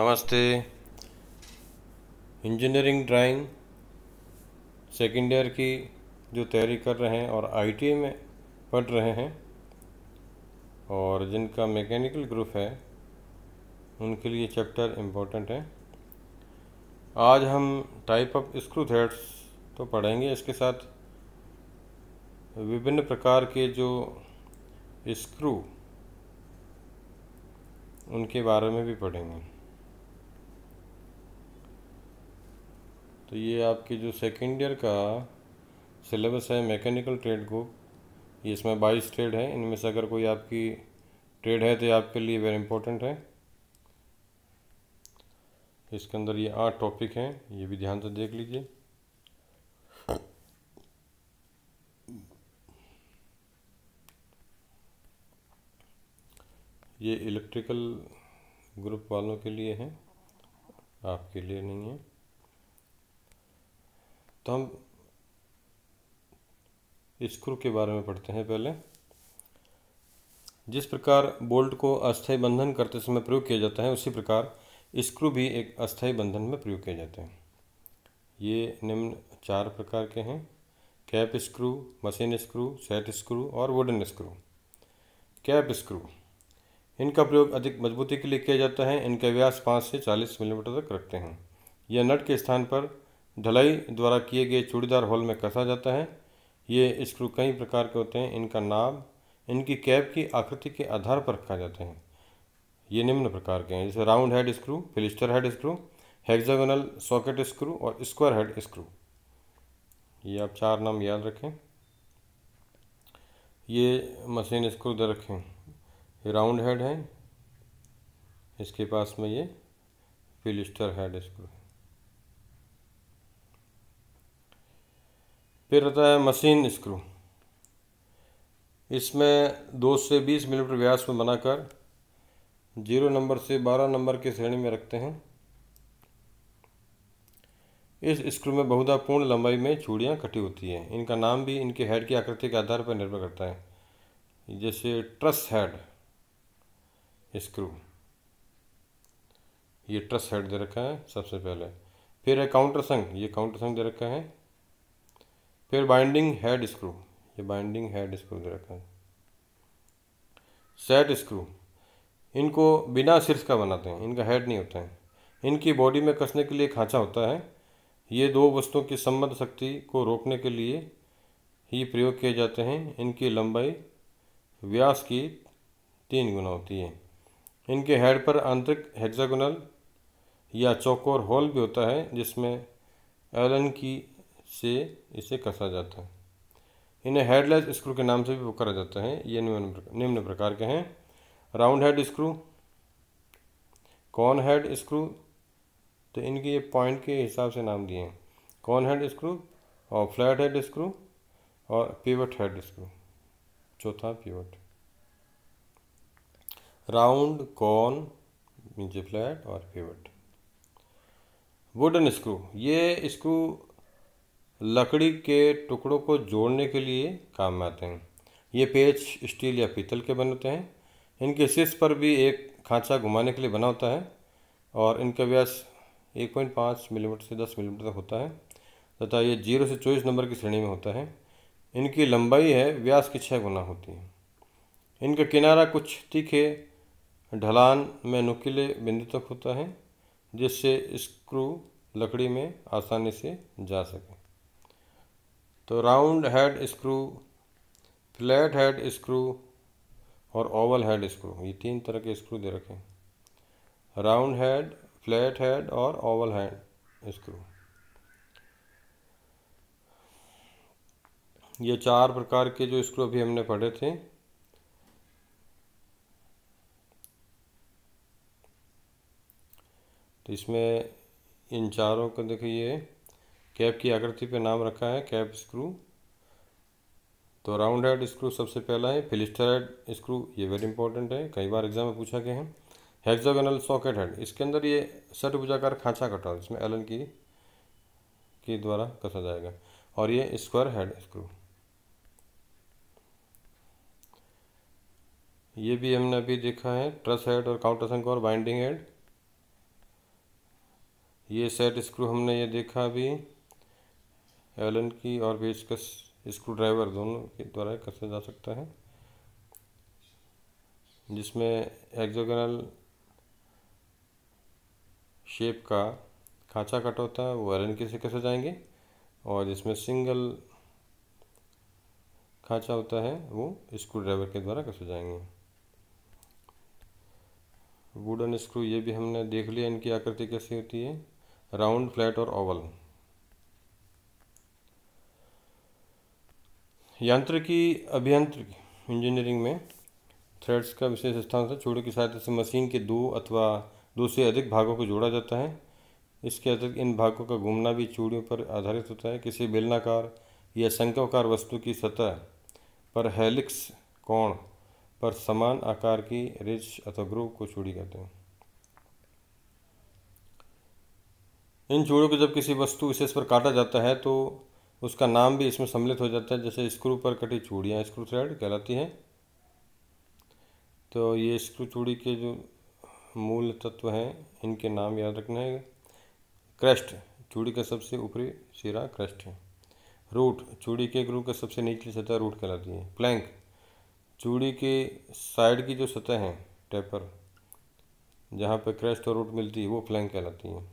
नमस्ते engineering drawing second year की जो तैयारी कर रहे हैं और आईटीआई में पढ़ रहे हैं और जिनका मैकेनिकल ग्रुप है उनके लिए चैप्टर इम्पोर्टेंट है आज हम टाइप ऑफ स्क्रू थ्रेड्स तो पढ़ेंगे इसके साथ विभिन्न प्रकार के जो स्क्रू उनके बारे में भी पढ़ेंगे तो ये आपके जो सेकेंड ईयर का सिलेबस है मैकेनिकल ट्रेड को ये इसमें बाईस ट्रेड है इनमें से अगर कोई आपकी ट्रेड है तो ये आपके लिए वेरी इंपॉर्टेंट है इसके अंदर ये आठ टॉपिक हैं ये भी ध्यान से देख लीजिए ये इलेक्ट्रिकल ग्रुप वालों के लिए है आपके लिए नहीं है तो हम स्क्रू के बारे में पढ़ते हैं पहले जिस प्रकार बोल्ट को अस्थायी बंधन करते समय प्रयोग किया जाता है उसी प्रकार स्क्रू भी एक अस्थायी बंधन में प्रयोग किए जाते हैं ये निम्न चार प्रकार के हैं cap screw machine screw set screw और वुडन स्क्रू कैप स्क्रू इनका प्रयोग अधिक मजबूती के लिए किया जाता है इनका व्यास पाँच से चालीस मिलीमीटर तक रखते हैं यह नट के स्थान पर ढलाई द्वारा किए गए चूड़ीदार होल में कसा जाता है ये स्क्रू कई प्रकार के होते हैं इनका नाम इनकी कैप की आकृति के आधार पर रखा जाते हैं ये निम्न प्रकार के हैं जैसे round head screw fillister head screw hexagonal socket screw और स्क्वायर हेड स्क्रू ये आप चार नाम याद रखें ये मशीन स्क्रू दे रखें ये राउंड हेड है इसके पास में ये फिलिस्टर हेड स्क्रू फिर रहता है मशीन स्क्रू इसमें दो से बीस मिलीमीटर व्यास में बनाकर जीरो नंबर से बारह नंबर की श्रेणी में रखते हैं इस स्क्रू में बहुधा पूर्ण लंबाई में चूड़ियाँ कटी होती हैं इनका नाम भी इनके हेड की आकृति के आधार पर निर्भर करता है जैसे ट्रस हेड स्क्रू ये ट्रस हेड दे रखा है सबसे पहले फिर है काउंटर संघ ये काउंटर संघ दे रखा है फिर बाइंडिंग हेड स्क्रू ये बाइंडिंग हेड स्क्रू दे रखा है सेट स्क्रू इनको बिना सिर्फ का बनाते हैं इनका हेड नहीं होता है इनकी बॉडी में कसने के लिए खांचा होता है ये दो वस्तुओं की संबंध शक्ति को रोकने के लिए ही प्रयोग किए जाते हैं इनकी लंबाई व्यास की तीन गुना होती है इनके हेड पर आंतरिक हेक्सागोनल या चौकोर होल भी होता है जिसमें एलन की से इसे कसा जाता है इन्हें हेडलेस स्क्रू के नाम से भी पुकारा जाता है ये निम्न प्रकार के हैं round head screw cone head screw तो इनके ये पॉइंट के हिसाब से नाम दिए हैं कॉन हेड स्क्रू और फ्लैट हेड स्क्रू और पीवट हेड स्क्रू चौथा पीवट राउंड कॉन नीचे फ्लैट और पीवट वुडन स्क्रू ये स्क्रू लकड़ी के टुकड़ों को जोड़ने के लिए काम में आते हैं ये पेच स्टील या पीतल के बनते हैं इनके शीर्ष पर भी एक खांचा घुमाने के लिए बना होता है और इनका व्यास 1.5 मिलीमीटर से 10 मिलीमीटर तक होता है तथा ये जीरो से चौबीस नंबर की श्रेणी में होता है इनकी लंबाई है व्यास की छः गुना होती है इनका किनारा कुछ तीखे ढलान में नुकीले बिंदु तक होता है जिससे स्क्रू लकड़ी में आसानी से जा सके तो round head screw flat head screw और ओवल हेड स्क्रू ये तीन तरह के स्क्रू दे रखे हैं राउंड हेड फ्लैट हेड और ओवल हेड स्क्रू ये चार प्रकार के जो स्क्रू अभी हमने पढ़े थे तो इसमें इन चारों को देखिए कैप की आकृति पे नाम रखा है कैप स्क्रू तो राउंड हेड स्क्रू सबसे पहला है फिलिस्टर हेड स्क्रू ये वेरी इंपॉर्टेंट है कई बार एग्जाम में पूछा गया है हेक्सागोनल सॉकेट हेड इसके अंदर ये कर खांचा कटा जिसमें एलन की के द्वारा कसा जाएगा और ये स्क्वायर हेड स्क्रू ये भी हमने अभी देखा है ट्रस हेड और काउंटर संक और बाइंडिंग हेड ये सेट स्क्रू हमने ये देखा अभी एलन की और बेचकस स्क्रू ड्राइवर दोनों के द्वारा कसा जा सकता है जिसमें एक्जोगनल शेप का खाँचा कट होता है वो एलन के से कसे जाएंगे और जिसमें सिंगल खाँचा होता है वो स्क्रू ड्राइवर के द्वारा कसे जाएंगे वुडन स्क्रू ये भी हमने देख लिया इनकी आकृति कैसी होती है राउंड फ्लैट और ओवल यंत्र की अभियंत्र इंजीनियरिंग में थ्रेड्स का विशेष स्थान था छोड़े की सहायता से मशीन के दो अथवा दो से अधिक भागों को जोड़ा जाता है इसके अतिरिक्त इन भागों का घूमना भी चूड़ियों पर आधारित होता है किसी बेलनाकार या शंकाकार वस्तु की सतह पर हेलिक्स कोण पर समान आकार की रिज अथवा ग्रो को चूड़ी कहते हैं इन चूड़ों को जब किसी वस्तु विशेष पर काटा जाता है तो उसका नाम भी इसमें सम्मिलित हो जाता है जैसे स्क्रू पर कटी चूड़ियाँ स्क्रू थ्रेड कहलाती हैं तो ये स्क्रू चूड़ी के जो मूल तत्व हैं इनके नाम याद रखना है क्रस्ट चूड़ी का सबसे ऊपरी सिरा क्रस्ट है रूट चूड़ी के ग्रू का सबसे निचली सतह रूट कहलाती है प्लैंक चूड़ी के साइड की जो सतह है टेपर जहाँ पर क्रस्ट और रूट मिलती है वो फ्लैंक कहलाती है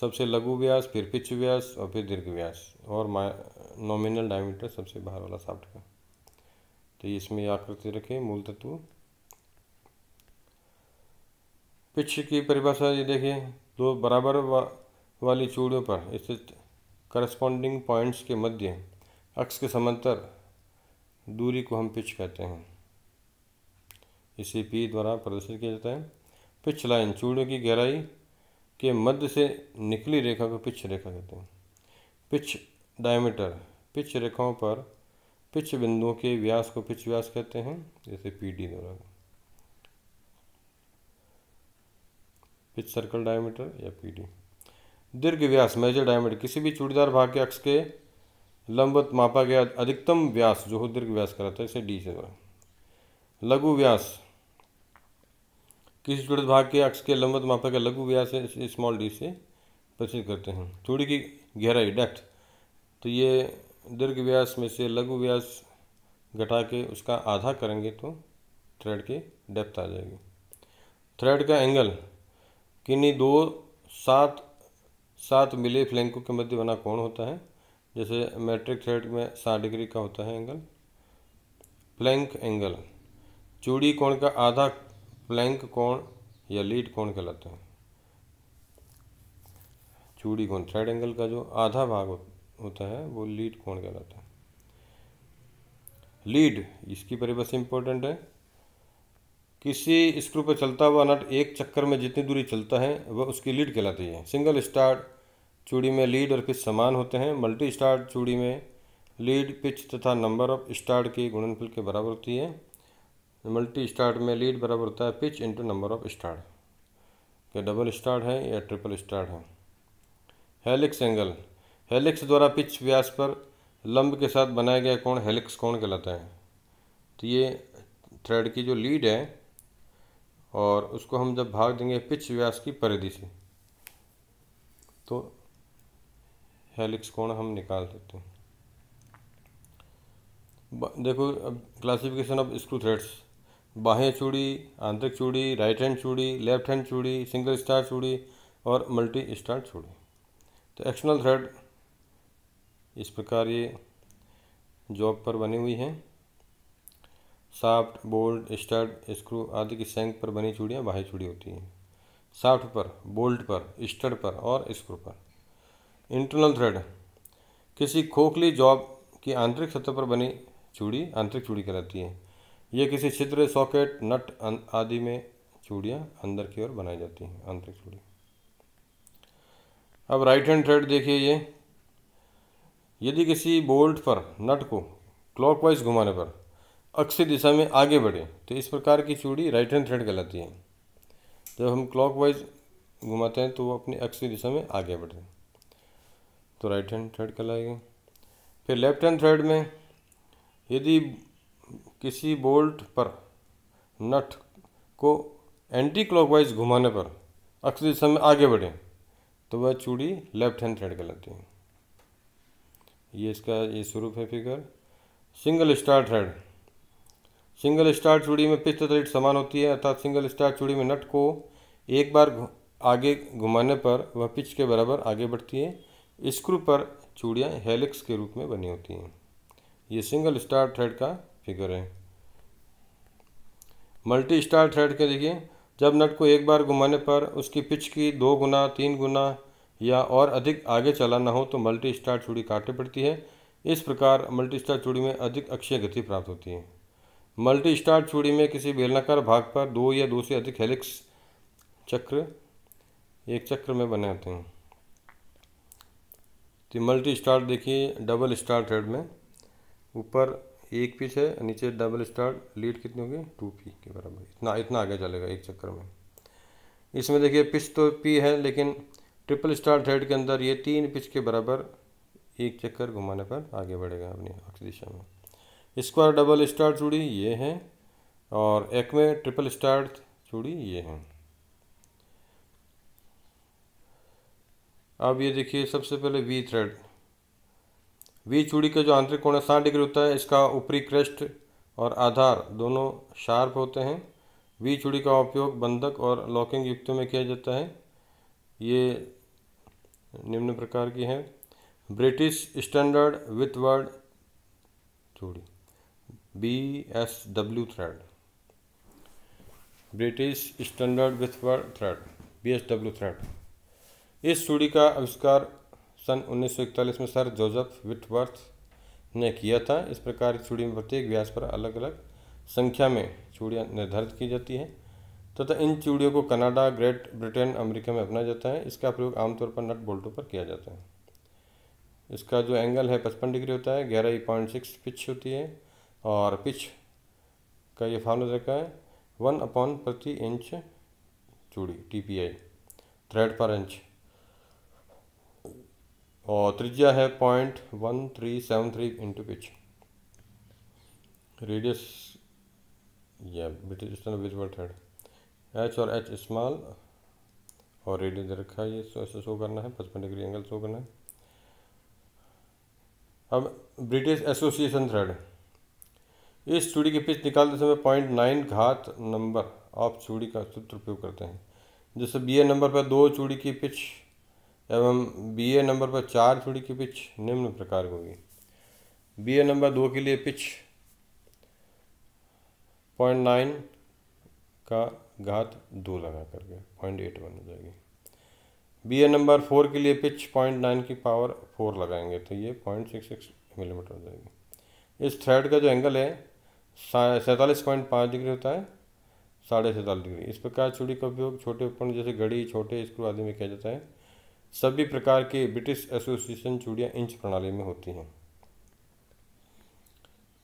सबसे लघु व्यास फिर पिच व्यास और फिर दीर्घ व्यास और नॉमिनल डायमीटर सबसे बाहर वाला साफ्ट का तो इसमें आकृति रखें मूल तत्व पिच की परिभाषा ये देखिए दो बराबर वा, वाली चूड़ियों पर स्थित करस्पॉन्डिंग पॉइंट्स के मध्य अक्ष के समांतर दूरी को हम पिच कहते हैं इसे पी द्वारा प्रदर्शित किया जाता है पिच लाइन चूड़ियों की गहराई के मध्य से निकली रेखा को पिच रेखा कहते हैं पिच डायमीटर पिच रेखाओं पर पिच बिंदुओं के व्यास को पिच व्यास कहते हैं जैसे पी डी द्वारा पिच सर्कल डायमीटर या पी डी दीर्घ व्यास मेजर डायमीटर किसी भी चूड़ीदार भाग के अक्ष के लंबत मापा गया अधिकतम व्यास जो हो दीर्घ व्यास कराता है इसे डी से द्वारा लघु व्यास किसी चुड़ित भाग के अक्ष के लंबत मापक का लघु व्यास स्मॉल डी से प्रचित करते हैं चूड़ी की गहराई डेप्थ तो ये दीर्घ व्यास में से लघु व्यास घटा के उसका आधा करेंगे तो थ्रेड की डेप्थ आ जाएगी थ्रेड का एंगल किन्हीं दो सात सात मिले फ्लैंकों के मध्य बना कोण होता है जैसे मैट्रिक थ्रेड में साठ डिग्री का होता है एंगल फ्लैंक एंगल चूड़ी कोण का आधा प्लैंक कोण या लीड कोण कहलाते हैं चूड़ी कोण थ्रेड एंगल का जो आधा भाग होता है वो लीड कोण कहलाता है लीड इसकी परिभाषा इंपॉर्टेंट है किसी स्क्रू पर चलता हुआ नट एक चक्कर में जितनी दूरी चलता है वह उसकी लीड कहलाती है सिंगल स्टार्ट चूड़ी में लीड और पिच समान होते हैं मल्टी स्टार्ट चूड़ी में लीड पिच तथा नंबर ऑफ स्टार्ट की गुणनफल के बराबर होती है मल्टी स्टार्ट में लीड बराबर होता है pitch into number of start क्या डबल स्टार्ट है या ट्रिपल स्टार्ट है हेलिक्स एंगल हेलिक्स द्वारा पिच व्यास पर लंब के साथ बनाया गया कोण हेलिक्स कोण कहलाता है तो ये थ्रेड की जो लीड है और उसको हम जब भाग देंगे पिच व्यास की परिधि से तो हेलिक्स कोण हम निकाल सकते हैं देखो अब क्लासिफिकेशन ऑफ स्क्रू थ्रेड्स बाहें चूड़ी आंतरिक चूड़ी राइट हैंड चूड़ी लेफ्ट हैंड चूड़ी सिंगल स्टार चूड़ी और मल्टी स्टार चूड़ी तो एक्सटर्नल थ्रेड इस प्रकार ये जॉब पर बनी हुई हैं साफ्ट बोल्ट स्टड स्क्रू आदि की सेंक पर बनी चूड़ियाँ बाहें चूड़ी होती हैं साफ्ट पर बोल्ट पर स्टड पर और स्क्रू पर इंटरनल थ्रेड किसी खोखली जॉब की आंतरिक सतह पर बनी चूड़ी आंतरिक चूड़ी कहलाती है ये किसी छिद्र सॉकेट नट अं-, आदि में चूड़ियाँ अंदर की ओर बनाई जाती हैं आंतरिक चूड़ी अब राइट हैंड थ्रेड देखिए ये यदि किसी बोल्ट पर नट को क्लॉकवाइज घुमाने पर अक्ष दिशा में आगे बढ़े तो इस प्रकार की चूड़ी राइट हैंड थ्रेड कहलाती है जब हम क्लॉकवाइज घुमाते हैं तो वो अपनी अक्ष दिशा में आगे बढ़े तो राइट हैंड थ्रेड कहलाएगी फिर लेफ्ट हैंड थ्रेड में यदि किसी बोल्ट पर नट को एंटी क्लॉकवाइज घुमाने पर अक्ष दिशा में आगे बढ़ें तो वह चूड़ी लेफ्ट हैंड थ्रेड कहलाती है ये इसका ये स्वरूप है figure single star thread single star चूड़ी में पिच थ्रेड समान होती है अर्थात सिंगल स्टार चूड़ी में नट को एक बार आगे घुमाने पर वह पिच के बराबर आगे बढ़ती है स्क्रू पर चूड़ियाँ हेलिक्स के रूप में बनी होती हैं ये सिंगल स्टार थ्रेड का फिगर है मल्टी स्टार थ्रेड के देखिए जब नट को एक बार घुमाने पर उसकी पिच की दो गुना तीन गुना या और अधिक आगे चलाना हो तो मल्टी स्टार चूड़ी काटनी पड़ती है इस प्रकार मल्टी स्टार चूड़ी में अधिक अक्षय गति प्राप्त होती है मल्टी स्टार चूड़ी में किसी बेलनाकार भाग पर दो या दो से अधिक हेलिक्स चक्र एक चक्र में बने होते हैं तो मल्टी स्टार देखिए डबल स्टार थ्रेड में ऊपर एक पीस है नीचे डबल स्टार लीड कितनी होगी टू पी के बराबर इतना इतना आगे चलेगा एक चक्कर में इसमें देखिए पिच तो पी है लेकिन ट्रिपल स्टार थ्रेड के अंदर ये तीन पिच के बराबर एक चक्कर घुमाने पर आगे बढ़ेगा अपनी अक्ष दिशा में स्क्वायर डबल स्टार चूड़ी ये है और एक में ट्रिपल स्टार चूड़ी ये है अब ये देखिए सबसे पहले वी थ्रेड वी चूड़ी का जो आंतरिक कोण है साठ डिग्री होता है इसका ऊपरी क्रेस्ट और आधार दोनों शार्प होते हैं वी चूड़ी का उपयोग बंधक और लॉकिंग युक्तियों में किया जाता है ये निम्न प्रकार की है ब्रिटिश स्टैंडर्ड विथ वर्ड चूड़ी B S W thread British standard Whitworth thread B S W thread इस चूड़ी का आविष्कार सन उन्नीस में सर जोजफ विटवर्थ ने किया था इस प्रकार की चूड़ी में प्रत्येक व्यास पर अलग अलग संख्या में चूड़ियाँ निर्धारित की जाती हैं तथा तो इन चूड़ियों को कनाडा ग्रेट ब्रिटेन अमेरिका में अपनाया जाता है इसका प्रयोग आमतौर पर नट बोल्टों पर किया जाता है इसका जो एंगल है पचपन डिग्री होता है ग्यारह पॉइंट सिक्स पिच होती है और पिच का ये फॉर्मूला रखा है वन अपॉन प्रति इंच चूड़ी टी पी आई थ्रेड पर इंच और त्रिज्या है point one three seven three into pitch radius या विथ हेड एच और एच स्मॉल और रेडियस रखा है ये सो ऐसे शो करना है पचपन डिग्री एंगल शो करना है अब ब्रिटिश एसोसिएशन थ्रेड इस चूड़ी की पिच निकालते समय पॉइंट नाइन घात नंबर ऑफ चूड़ी का सूत्र उपयोग करते हैं जैसे बी ए नंबर पर दो चूड़ी की पिच एवं बी ए नंबर पर चार चूड़ी की पिच निम्न प्रकार होगी बी ए नंबर दो के लिए पिच पॉइंट नाइन का घात दो लगा करके पॉइंट एट वन हो जाएगी बी ए नंबर फोर के लिए पिच पॉइंट नाइन की पावर फोर लगाएंगे तो ये पॉइंट सिक्स सिक्स मिलीमीटर हो जाएगी इस थ्रेड का जो एंगल है सैंतालीस पॉइंट पाँच डिग्री होता है साढ़े सैंतालीस डिग्री इस प्रकार चूड़ी का उपयोग छोटे उपकरण जैसे घड़ी छोटे स्क्रू आदि में किया जाता है सभी प्रकार के ब्रिटिश एसोसिएशन चूड़ियाँ इंच प्रणाली में होती हैं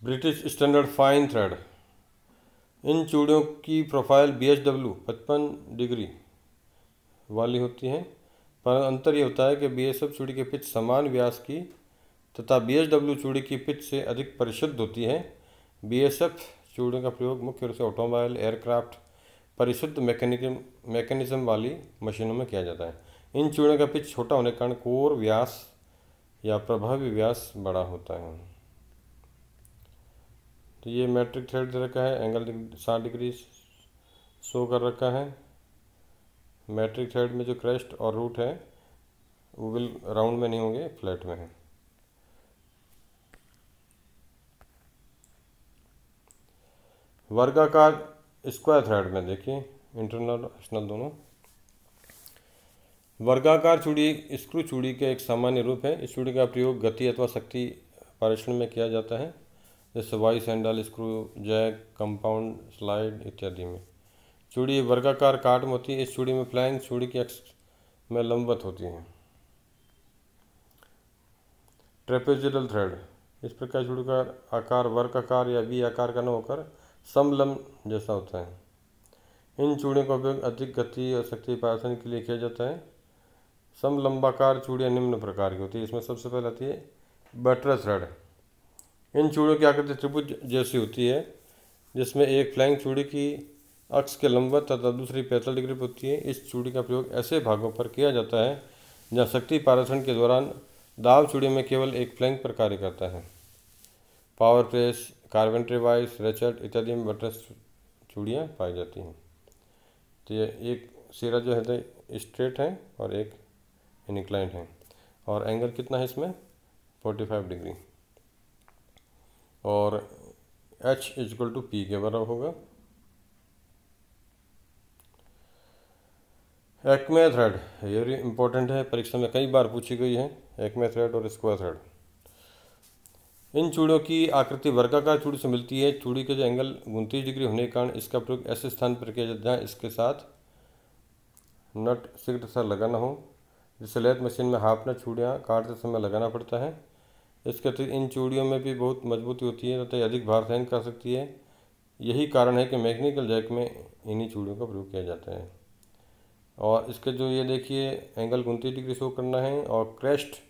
ब्रिटिश स्टैंडर्ड फाइन थ्रेड इन चूड़ियों की प्रोफाइल बी एच डब्ल्यू पचपन डिग्री वाली होती हैं पर अंतर यह होता है कि बी एस एफ चूड़ी के पिच समान व्यास की तथा बी एच डब्ल्यू चूड़ी की पिच से अधिक परिशुद्ध होती है बी एस एफ चूड़ियों का प्रयोग मुख्य रूप से ऑटोमोबाइल एयरक्राफ्ट परिशुद्ध मैकेनिज्म मैकेनिज्म वाली मशीनों में किया जाता है इन चूड़ियों का पिच छोटा होने के कारण कोर व्यास या प्रभावी व्यास बड़ा होता है तो ये मैट्रिक थ्रेड दे रखा है एंगल साठ डिग्री शो कर रखा है मैट्रिक थ्रेड में जो क्रेस्ट और रूट है वो बिल राउंड में नहीं होंगे फ्लैट में है वर्गाकार स्क्वायर थ्रेड में देखिए इंटरनल एक्सटर्नल दोनों वर्गाकार चूड़ी स्क्रू चूड़ी के एक सामान्य रूप है इस चूड़ी का प्रयोग गति अथवा शक्ति परीक्षण में किया जाता है जैसे वाई सैंडल स्क्रू जैक कंपाउंड स्लाइड इत्यादि में चूड़ी वर्गाकार काट में होती है इस चूड़ी में फ्लाइंग चूड़ी की एक्स में लंबवत होती है ट्रेपेजल थ्रेड इस प्रकार चूड़ी का आकार वर्ग आकार या वी आकार का न होकर समलम जैसा होता है इन चूड़ियों का उपयोग अधिक गति और शक्ति प्रदर्शन के लिए किया जाता है समलंबाकार चूड़ियाँ निम्न प्रकार की होती है इसमें सबसे पहले आती है बटरस रड इन चूड़ियों की आकृति त्रिभुज जैसी होती है जिसमें एक फ्लैंग चूड़ी की अक्ष के लंबवत तथा दूसरी पैंतालीस डिग्री पर होती है इस चूड़ी का प्रयोग ऐसे भागों पर किया जाता है जहाँ शक्ति पाराषण के दौरान दाव चूड़ी में केवल एक फ्लैंग पर कार्य करता है power press carpentry vice ratchet इत्यादि में बटरस चूड़ियाँ पाई जाती हैं तो ये एक सिरा जो है तो स्ट्रेट है और एक इनक्लाइंड है और एंगल कितना है इसमें 45 डिग्री और एच इक्वल टू पी के बराबर होगा एक्मे थ्रेड ये भी इम्पोर्टेंट है परीक्षा में कई बार पूछी गई है एक्मे थ्रेड और स्क्वायर थ्रेड इन चूड़ियों की आकृति वर्गाकार चूड़ी से मिलती है चूड़ी के जो एंगल उनतीस डिग्री होने के कारण इसका प्रयोग ऐसे स्थान पर किया जाता है जहाँ इसके साथ नट सिगरेट सा लगा ना हो जो स्लेट मशीन में हाफ ना चूड़ियाँ काटते समय लगाना पड़ता है इसके अतिरिक्त इन चूड़ियों में भी बहुत मजबूती होती है तथा अधिक भार सहन कर सकती है यही कारण है कि मैकेनिकल जैक में इन्हीं चूड़ियों का प्रयोग किया जाता है और इसके जो ये देखिए एंगल उनतीस डिग्री शो करना है और क्रेस्ट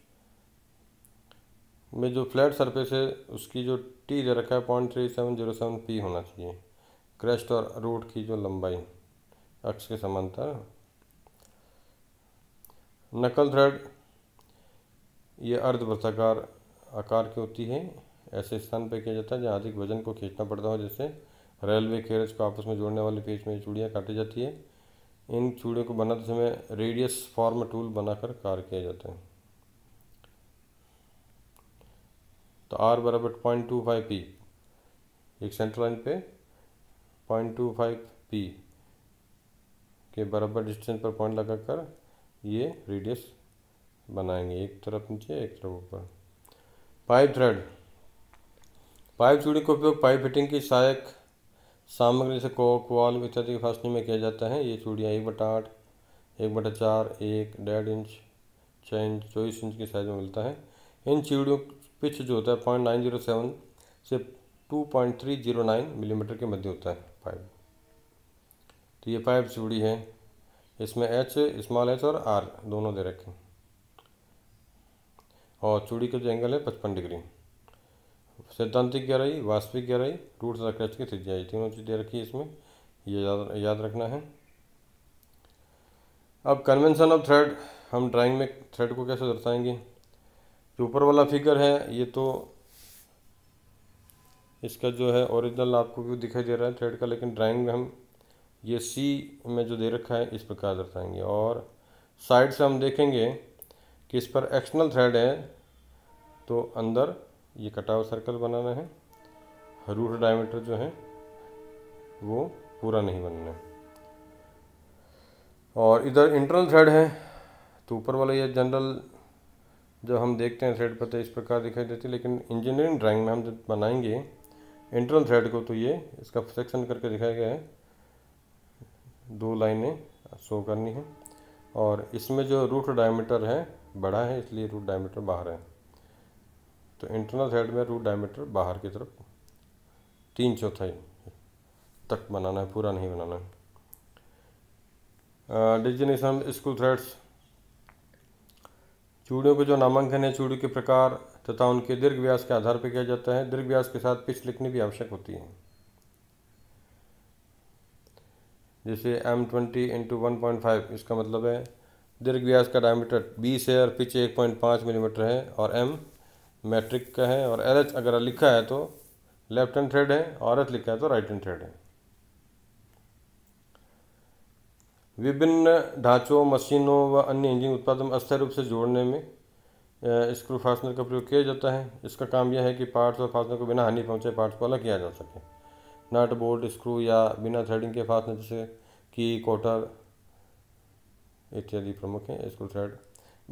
में जो फ्लैट सरफेस है उसकी जो टी दे रखा है point three seven zero seven P होना चाहिए क्रेस्ट और रूट की जो लंबाई अक्ष के समांतर नकल थ्रेड ये अर्धवृत्ताकार आकार की होती है ऐसे स्थान पर किया जाता है जहाँ अधिक वजन को खींचना पड़ता हो जैसे रेलवे खेरज को आपस में जोड़ने वाले पेज में चूड़ियाँ काटी जाती है इन चूड़ियों को बनाते समय रेडियस फॉर्म टूल बनाकर कार्य किया जाता है तो आर बराबर पॉइंट टू फाइव पी एक सेंटर लाइन पे पॉइंट टू फाइव पी के बराबर डिस्टेंस पर पॉइंट लगाकर ये रेडियस बनाएंगे एक तरफ नीचे एक तरफ ऊपर पाइप थ्रेड पाइप चूड़ी का उपयोग पाइप फिटिंग की सहायक सामग्री से कोक वॉल इत्यादि के फासने में किया जाता है ये चूड़ियाँ एक बटा आठ एक बटा चार एक डेढ़ इंच छः इंच चौबीस इंच के साइज में मिलता है इन चूड़ियों पिच जो होता है पॉइंट नाइन जीरो सेवन से to point three zero nine millimetre के मध्य होता है पाइप तो ये पाइप चूड़ी है इसमें एच स्मॉल एच और आर दोनों दे रखे हैं और चूड़ी का जो एंगल है पचपन डिग्री सैद्धांतिक गहराई वास्तविक गहराई रूट सर्कल की त्रिज्याई तीनों चीज़ दे रखी है इसमें ये याद याद रखना है अब कन्वेंशन ऑफ थ्रेड हम ड्राइंग में थ्रेड को कैसे दर्शाएंगे जो ऊपर वाला फिगर है ये तो इसका जो है ओरिजिनल आपको भी दिखाई दे रहा है थ्रेड का लेकिन ड्राइंग में हम ये सी में जो दे रखा है इस प्रकार दर्शाएंगे और साइड से हम देखेंगे कि इस पर एक्सटर्नल थ्रेड है तो अंदर ये कटाव सर्कल बनाना है रूट डायमीटर जो है वो पूरा नहीं बनना है और इधर इंटरनल थ्रेड है तो ऊपर वाला ये जनरल जब हम देखते हैं थ्रेड पर तो इस प्रकार दिखाई देती है लेकिन इंजीनियरिंग ड्राइंग में हम जब बनाएंगे इंटरनल थ्रेड को तो ये इसका सेक्शन करके दिखाया गया है दो लाइनें शो करनी है और इसमें जो रूट डायमीटर है बड़ा है इसलिए रूट डायमीटर बाहर है तो इंटरनल हेड में रूट डायमीटर बाहर की तरफ तीन चौथाई तक बनाना है पूरा नहीं बनाना है डिजिनेशन स्कूल थ्रेड्स चूड़ियों के जो नामांकन है चूड़ी के प्रकार तथा उनके दीर्घ व्यास के आधार पर किया जाता है दीर्घ व्यास के साथ पिच लिखनी भी आवश्यक होती है जैसे M twenty into one point five इसका मतलब है दीर्घ व्यास का डायमीटर बीस है और पिच एक पॉइंट पाँच मिलीमीटर है और एम मैट्रिक का है और एल एच अगर लिखा है तो लेफ्ट हैंड थ्रेड है और एच लिखा है तो राइट हैंड थ्रेड है विभिन्न ढांचों मशीनों व अन्य इंजन उत्पादन में रूप से जोड़ने में स्क्रू फास्टनर का प्रयोग किया जाता है इसका काम यह है कि पार्ट्स और फास्टनर को बिना हानि पहुंचे पार्ट्स को अलग किया जा सके नट बोल्ट स्क्रू या बिना थ्रेडिंग के फास्टनर जैसे की कोटर इत्यादि प्रमुख हैं स्क्रू थ्रेड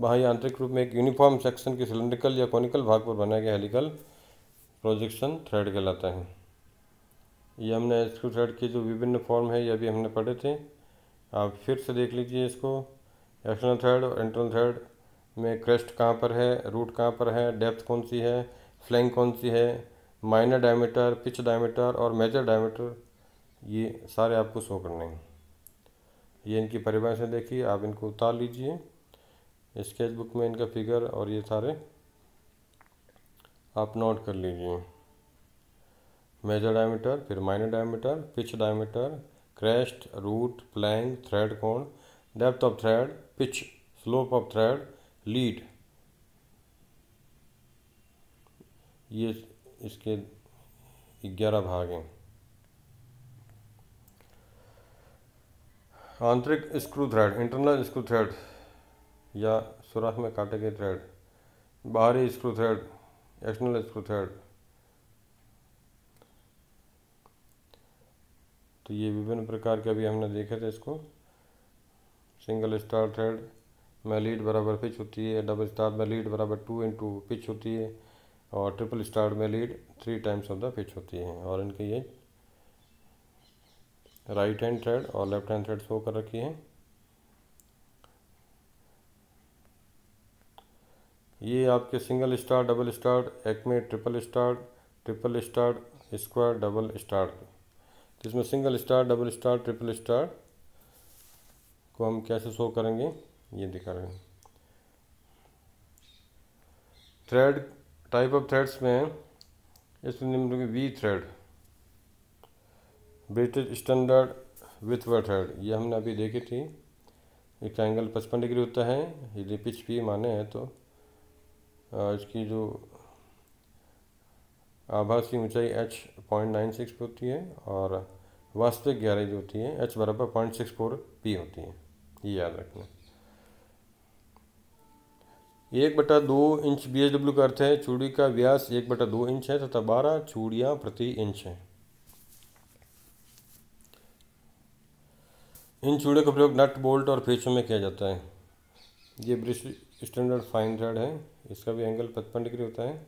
बाहरी आंतरिक रूप में एक यूनिफॉर्म सेक्शन के सिलेंड्रिकल या कॉनिकल भाग पर बनाया गया हेलिकल प्रोजेक्शन थ्रेड कहलाता है ये हमने स्क्रू थ्रेड के जो विभिन्न फॉर्म है ये भी हमने पढ़े थे आप फिर से देख लीजिए इसको एक्सटर्नल थ्रेड और इंटरनल थ्रेड में क्रेस्ट कहाँ पर है रूट कहाँ पर है डेप्थ कौन सी है फ्लैंग कौन सी है माइनर डायमीटर पिच डायमीटर और मेजर डायमीटर ये सारे आपको शो करने हैं ये इनकी परिभाषा देखिए आप इनको उतार लीजिए स्केच बुक में इनका फिगर और ये सारे आप नोट कर लीजिए मेजर डायमीटर फिर minor diameter pitch diameter crest root flank thread कोण depth of thread pitch slope of thread lead ये इसके ग्यारह भाग हैं आंतरिक screw thread internal screw thread या सुराख में काटे गए थ्रेड बाहरी screw thread external screw thread तो ये विभिन्न प्रकार के अभी हमने देखे थे इसको सिंगल स्टार थ्रेड में लीड बराबर पिच होती है डबल स्टार में लीड बराबर टू इंटू पिच होती है और ट्रिपल स्टार में lead three times of the pitch होती है और इनकी ये राइट हैंड थ्रेड और लेफ्ट हैंड थ्रेड शो कर रखी है ये आपके सिंगल स्टार डबल स्टार एक में triple star triple star square double star इसमें single star double star triple star को हम कैसे शो करेंगे ये दिखा रहे हैं थ्रेड टाइप ऑफ थ्रेड्स में इसमें निम्न वी थ्रेड ब्रिटिश स्टैंडर्ड विथ व थ्रेड ये हमने अभी देखी थी एक एंगल पचपन डिग्री होता है यदि पिच पी माने हैं तो इसकी जो आभास की ऊंचाई एच पॉइंट नाइन सिक्स होती है और वास्तविक गहराई जो होती है एच बराबर पॉइंट सिक्स फोर पी होती है ये याद रखना एक बटा दो इंच बी एच डब्ल्यू का अर्थ है चूड़ी का व्यास एक बटा दो इंच है तथा बारह चूड़ियाँ प्रति इंच हैं इन चूड़ियों का प्रयोग नट बोल्ट और फेचों में किया जाता है ये ब्रिश स्टैंडर्ड फाइन थ्रेड है इसका भी एंगल पचपन डिग्री होता है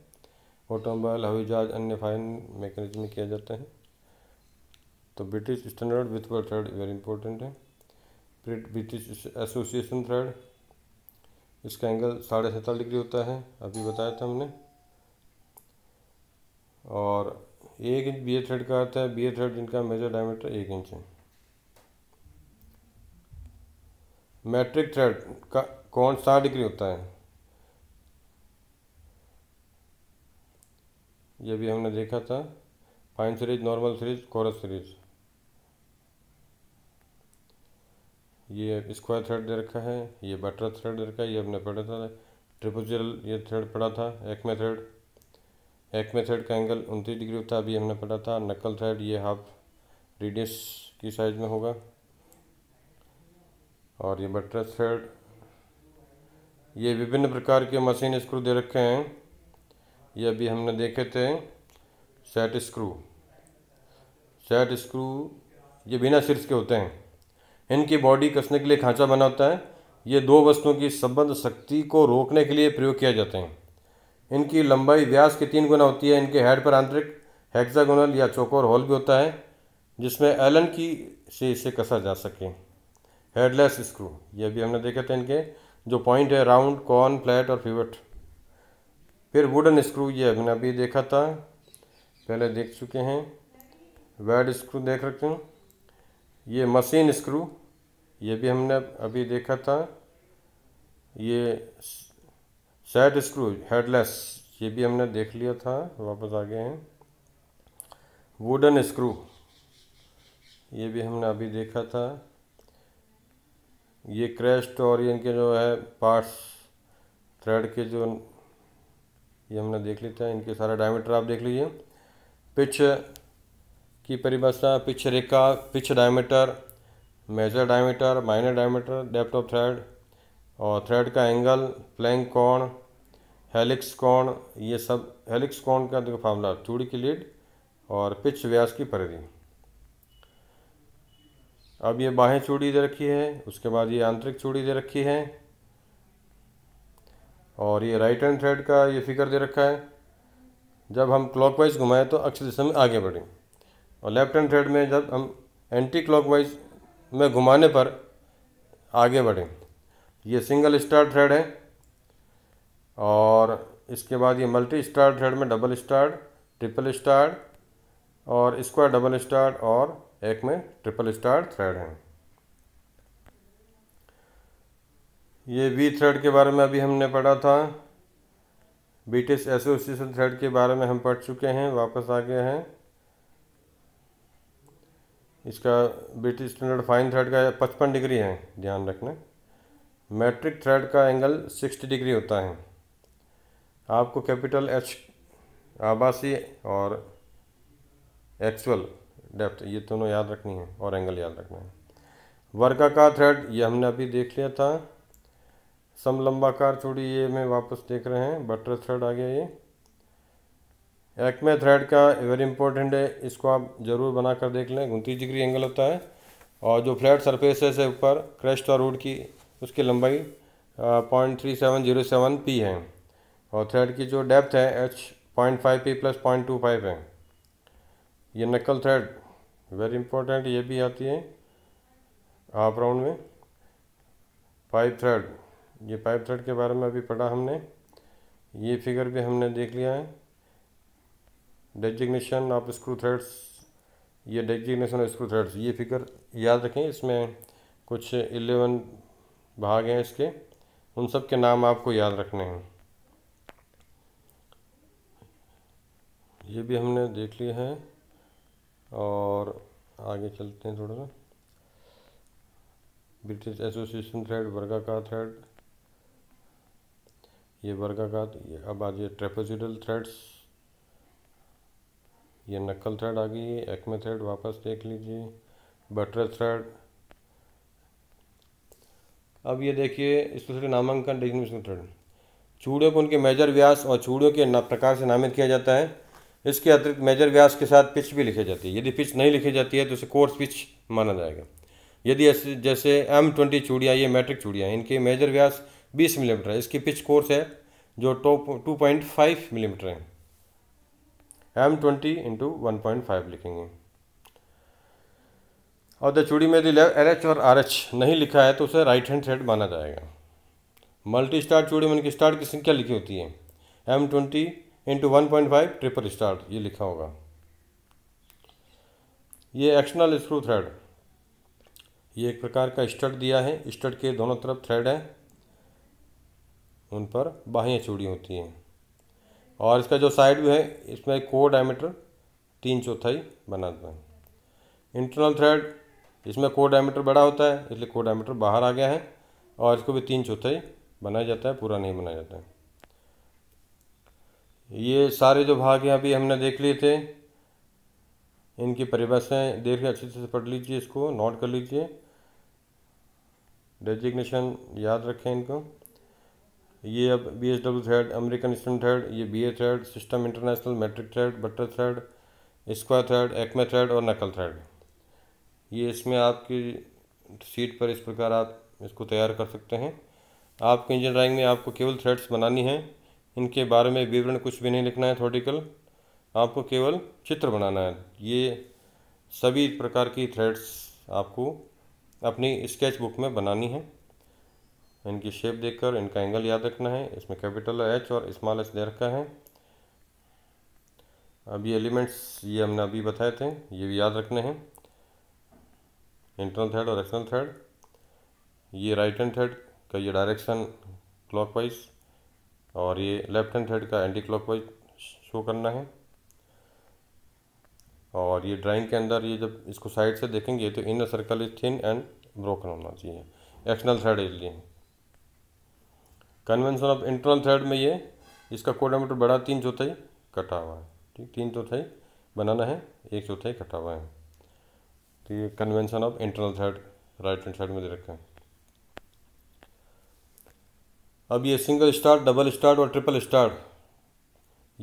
ऑटोमोबाइल हवाई जहाज अन्य फाइन मैकेनिज्म में किया जाता है तो ब्रिटिश स्टैंडर्ड विथ थ्रेड वेरी इंपॉर्टेंट है ब्रिटिश एसोसिएशन थ्रेड इसका एंगल साढ़े सत्तर डिग्री होता है अभी बताया था हमने और एक इंच बी थ्रेड का आता है बी थ्रेड जिनका मेजर डायमीटर एक इंच है मैट्रिक थ्रेड का कौन सा डिग्री होता है ये भी हमने देखा था fine series normal series coarse series ये स्क्वायर थ्रेड दे रखा है ये बटर थ्रेड दे रखा है ये हमने पढ़ा था ट्रिपोजल ये थ्रेड पढ़ा था एक में थ्रेड एक में थ्रेड का एंगल उनतीस डिग्री था अभी हमने पढ़ा था नकल थ्रेड ये हाफ रेडियस की साइज में होगा और ये बटर थ्रेड ये विभिन्न प्रकार के मशीन स्क्रू दे रखे हैं ये अभी हमने देखे थे सेट स्क्रू सेट स्क्रू ये बिना सिर्स के होते हैं इनकी बॉडी कसने के लिए खांचा बना होता है ये दो वस्तुओं की संबंध शक्ति को रोकने के लिए प्रयोग किया जाते हैं इनकी लंबाई व्यास के तीन गुना होती है इनके हेड पर आंतरिक हेक्सागोनल या चौकोर हॉल भी होता है जिसमें एलन की से इसे कसा जा सके हेडलेस स्क्रू ये भी हमने देखे थे इनके जो पॉइंट है राउंड कॉर्न फ्लैट और फिवट फिर वुडन स्क्रू ये हमने अभी देखा था पहले देख चुके हैं वेड स्क्रू देख रखते हैं ये मशीन स्क्रू ये भी हमने अभी देखा था ये सेट स्क्रू हेडलेस ये भी हमने देख लिया था वापस आ गए हैं वुडन स्क्रू ये भी हमने अभी देखा था ये क्रैश और इनके जो है पार्ट्स थ्रेड के जो ये हमने देख लिया था इनके सारे डायमीटर आप देख लीजिए पिच की परिभाषा पिच रेखा pitch diameter major diameter minor diameter depth of thread और थ्रेड का एंगल प्लैंक कोण हेलिक्स कोण ये सब हेलिक्स कोण का देखो फार्मूला चूड़ी की लीड और पिच व्यास की परिधि अब ये बाहें चूड़ी दे रखी है उसके बाद ये आंतरिक चूड़ी दे रखी है और ये राइट हैंड थ्रेड का ये फिगर दे रखा है जब हम क्लॉकवाइज घुमाएं तो अक्ष दिशा में आगे बढ़ें और लेफ्ट हैंड साइड में जब हम एंटी क्लॉकवाइज में घुमाने पर आगे बढ़ें ये सिंगल स्टार थ्रेड है और इसके बाद ये मल्टी स्टार थ्रेड में डबल स्टार ट्रिपल स्टार और स्क्वायर डबल स्टार और एक में ट्रिपल स्टार थ्रेड हैं ये वी थ्रेड के बारे में अभी हमने पढ़ा था ब्रिटिश एसोसिएशन थ्रेड के बारे में हम पढ़ चुके हैं वापस आ गए हैं इसका ब्रिटिश स्टैंडर्ड फाइन थ्रेड का पचपन डिग्री है ध्यान रखना मैट्रिक थ्रेड का एंगल सिक्सटी डिग्री होता है आपको कैपिटल एच आभासी और एक्चुअल डेप्थ ये दोनों याद रखनी है और एंगल याद रखना है वर्गाकार थ्रेड ये हमने अभी देख लिया था सम लंबाकार चूड़ी ये मैं वापस देख रहे हैं बटर थ्रेड आ गया ये एक्मे थ्रेड का वेरी इंपॉर्टेंट है इसको आप ज़रूर बना कर देख लें उनतीस डिग्री एंगल होता है और जो फ्लैट सरफेस है से ऊपर क्रेस्ट और रूट की उसकी लंबाई point three seven zero seven P है और थ्रेड की जो डेप्थ है H point five P plus point two five है ये नकल थ्रेड वेरी इंपॉर्टेंट ये भी आती है हाफ राउंड में पाइप थ्रेड ये पाइप थ्रेड के बारे में अभी पढ़ा हमने ये फिगर भी हमने देख लिया है डेजिग्नेशन ऑफ स्क्रू थ्रेड्स ये डेजिग्नेशन ऑफ स्क्रू थ्रेड्स ये फिगर याद रखें इसमें कुछ इलेवन भाग हैं इसके उन सब के नाम आपको याद रखने हैं ये भी हमने देख लिए हैं और आगे चलते हैं थोड़ा सा ब्रिटिश एसोसिएशन थ्रेड वर्गा का थ्रेड ये वर्गा का अब आ जाइए ट्रेपोजिडल थ्रेड्स ये नकल थ्रेड आ गई है एक्मे थ्रेड वापस देख लीजिए बटर थ्रेड अब ये देखिए स्पेशली नामांकन डिग्निशन थ्रेड चूड़ियों को उनके मेजर व्यास और चूड़ियों के प्रकार से नामित किया जाता है इसके अतिरिक्त मेजर व्यास के साथ पिच भी लिखी जाती है यदि पिच नहीं लिखी जाती है तो उसे कोर्स पिच माना जाएगा यदि ऐसे जैसे एम ट्वेंटी चूड़ियाँ ये मैट्रिक चूड़ियाँ इनके मेजर व्यास बीस मिलीमीटर है इसकी पिच कोर्स है जो top two point five millimetre है M twenty into one point five लिखेंगे और द चूड़ी में यदि एल एच और आर एच नहीं लिखा है तो उसे राइट हैंड साइड माना जाएगा मल्टी स्टार चूड़ी में इनकी स्टार्ट की संख्या लिखी होती है M twenty into one point five triple start ये लिखा होगा ये एक्सटर्नल स्क्रू थ्रेड ये एक प्रकार का स्टड दिया है स्टड के दोनों तरफ थ्रेड है उन पर बाह्य चूड़ी होती हैं और इसका जो साइड व्यू है इसमें को डायमीटर तीन चौथाई बना हुआ है इंटरनल थ्रेड इसमें को डायमीटर बड़ा होता है इसलिए को डायमीटर बाहर आ गया है और इसको भी तीन चौथाई बनाया जाता है पूरा नहीं बनाया जाता है ये सारे जो भाग यहाँ भी हमने देख लिए थे इनकी परिभाषाएँ देख के अच्छे से पढ़ लीजिए इसको नोट कर लीजिए डेजिग्नेशन याद रखें इनको ये अब B S W thread American student thread ये B A thread system international metric thread buttress thread square thread acme thread और नकल थ्रेड ये इसमें आपकी सीट पर इस प्रकार आप इसको तैयार कर सकते हैं आपके इंजन ड्राइंग में आपको केवल थ्रेड्स बनानी है इनके बारे में विवरण कुछ भी नहीं लिखना है थोटिकल आपको केवल चित्र बनाना है ये सभी प्रकार की थ्रेड्स आपको अपनी स्केच बुक में बनानी है इनकी शेप देखकर इनका एंगल याद रखना है इसमें कैपिटल एच और स्मॉल एच दे रखा है अभी एलिमेंट्स ये हमने अभी बताए थे ये भी याद रखने हैं इंटरनल थर्ड और एक्सटर्नल थर्ड ये राइट हैंड थर्ड का ये डायरेक्शन क्लॉकवाइज और ये लेफ्ट हैंड थर्ड का एंटी क्लॉकवाइज शो करना है और ये ड्राइंग के अंदर ये जब इसको साइड से देखेंगे तो inner circle is thin and broken होना चाहिए एक्सटर्नल इज लिए कन्वेंशन ऑफ इंटरनल थ्रेड में ये इसका कोडामीटर बढ़ा तीन चौथाई कटा हुआ है ठीक तीन चौथाई बनाना है एक चौथाई कटा हुआ है तो ये convention of internal thread right hand side में दे रखा है अब ये सिंगल स्टार्ट डबल स्टार्ट और ट्रिपल स्टार्ट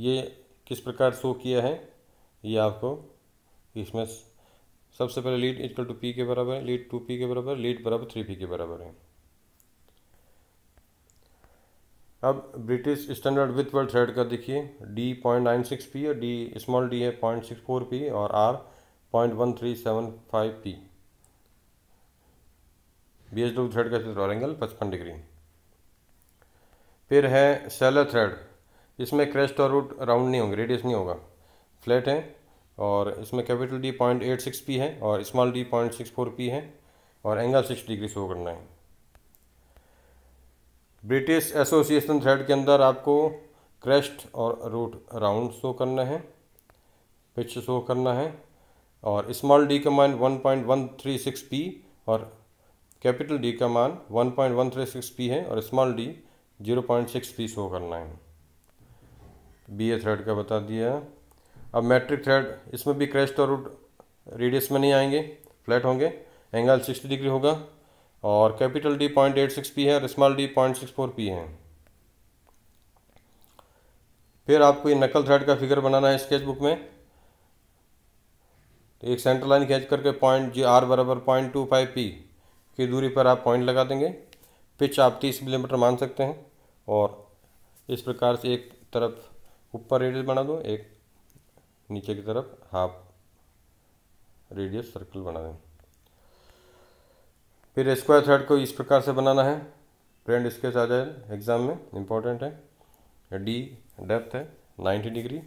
ये किस प्रकार शो किया है ये आपको इसमें सबसे पहले लीड इजकल टू पी के बराबर है लीड टू पी के बराबर लीड बराबर थ्री पी के बराबर है अब British standard Whitworth thread का देखिए D point nine six P और डी स्मॉल डी है पॉइंट सिक्स फोर पी और R point one three seven five P B H thread का क्षेत्र और एंगल पचपन डिग्री फिर है सेलर थ्रेड इसमें क्रेस्ट और रूट राउंड नहीं होंगे रेडियस नहीं होगा फ्लैट है और इसमें capital D point eight six P है और small D point six four P है और एंगल सिक्स डिग्री शो करना है ब्रिटिश एसोसिएशन थ्रेड के अंदर आपको क्रेस्ट और रूट राउंड शो करना है पिच शो करना है और स्मॉल डी का मान 1.136 पी और कैपिटल डी का मान 1.136 पी है और स्मॉल डी 0.6 पी शो करना है बी ए थ्रेड का बता दिया अब मैट्रिक थ्रेड इसमें भी क्रेस्ट और रूट रेडियस में नहीं आएंगे फ्लैट होंगे एंगल 60 डिग्री होगा और capital D point eight six P है और small D point six four P है फिर आपको ये नकल थ्रेड का फिगर बनाना है स्केच बुक में तो एक सेंटर लाइन खींच करके पॉइंट जी आर बराबर पॉइंट टू फाइव पी की दूरी पर आप पॉइंट लगा देंगे पिच आप तीस मिलीमीटर मान सकते हैं और इस प्रकार से एक तरफ ऊपर रेडियस बना दो एक नीचे की तरफ हाफ रेडियस सर्कल बना दें फिर स्क्वायर थ्रेड को इस प्रकार से बनाना है फ्रेंड इसके आ जाए एग्ज़ाम में इम्पोर्टेंट है डी डेप्थ है 90 डिग्री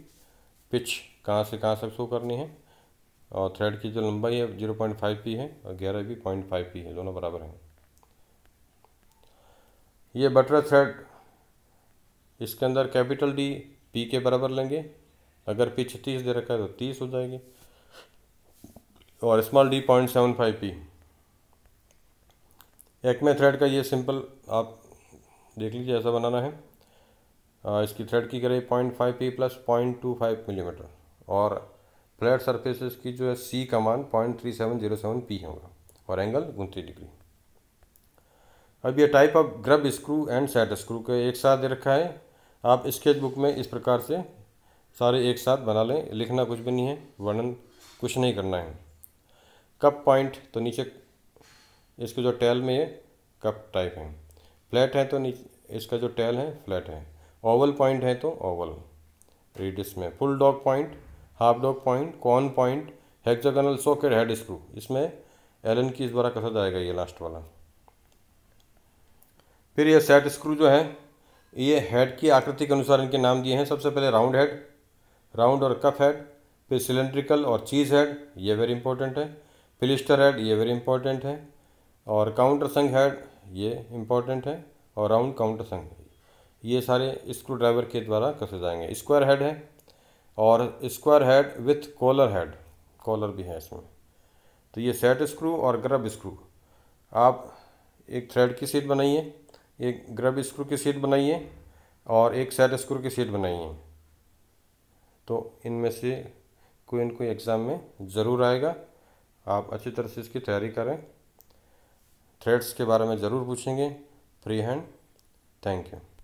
पिच कहाँ से कहाँ से शो करनी है और थ्रेड की जो लंबाई है जीरो पॉइंट फाइव पी है और ग्यारह भी पॉइंट फाइव पी है दोनों बराबर हैं ये बटर थ्रेड इसके अंदर कैपिटल डी पी के बराबर लेंगे अगर पिच तीस दे रखा है तो तीस हो जाएगी और small D point seven five P एक में थ्रेड का ये सिंपल आप देख लीजिए ऐसा बनाना है आ, इसकी थ्रेड की करें point five P plus point two five millimetre और फ्लैट सरफेसेस की जो है सी का मान point three seven zero seven P होगा और एंगल उनतीस डिग्री अब ये type of grub screw and set screw का एक साथ दे रखा है आप स्केच बुक में इस प्रकार से सारे एक साथ बना लें लिखना कुछ भी नहीं है वर्णन कुछ नहीं करना है कप पॉइंट तो नीचे इसके जो टेल में ये कप टाइप है फ्लैट है तो इसका जो टेल है फ्लैट है ओवल पॉइंट है तो ओवल रीड इसमें full dog point half dog point cone point hexagonal socket head screw इसमें एलन की इस बार कसा जाएगा ये लास्ट वाला फिर ये सेट स्क्रू जो है ये हेड की आकृति के अनुसार इनके नाम दिए हैं सबसे पहले राउंड हेड राउंड और कफ हेड फिर सिलेंड्रिकल और चीज़ हेड ये वेरी इंपॉर्टेंट है फिलिस्टर हेड ये वेरी इंपॉर्टेंट है और काउंटर संघ हेड ये इम्पॉर्टेंट है और राउंड काउंटर संघ ये सारे स्क्रू ड्राइवर के द्वारा कसे जाएंगे स्क्वायर हेड है और square head with collar head collar भी है इसमें तो ये सेट स्क्रू और ग्रब स्क्रू आप एक थ्रेड की सीट बनाइए एक ग्रब स्क्रू की सीट बनाइए और एक सेट स्क्रू की सीट बनाइए तो इनमें से कोई न कोई एग्ज़ाम में ज़रूर आएगा आप अच्छी तरह से इसकी तैयारी करें थ्रेड्स के बारे में ज़रूर पूछेंगे फ्री हैंड थैंक यू